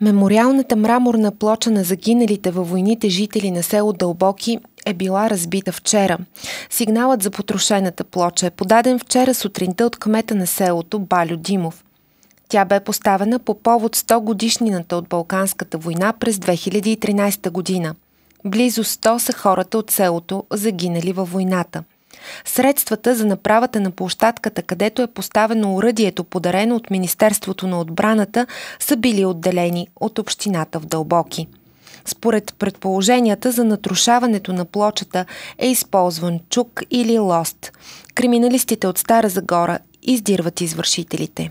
Мемориалната мраморна плоча на загиналите във войните жители на село Дълбоки е била разбита вчера. Сигналът за потрошената плоча е подаден вчера сутринта от кмета на селото Балю Димов. Тя бе поставена по повод 100 годишнината от Балканската война през 2013 година. Близо 100 са хората от селото, загинали във войната – Средствата за направата на площадката, където е поставено уръдието, подарено от Министерството на отбраната, са били отделени от общината в Дълбоки. Според предположенията за натрушаването на плочата е използван чук или лост. Криминалистите от Стара Загора издирват извършителите.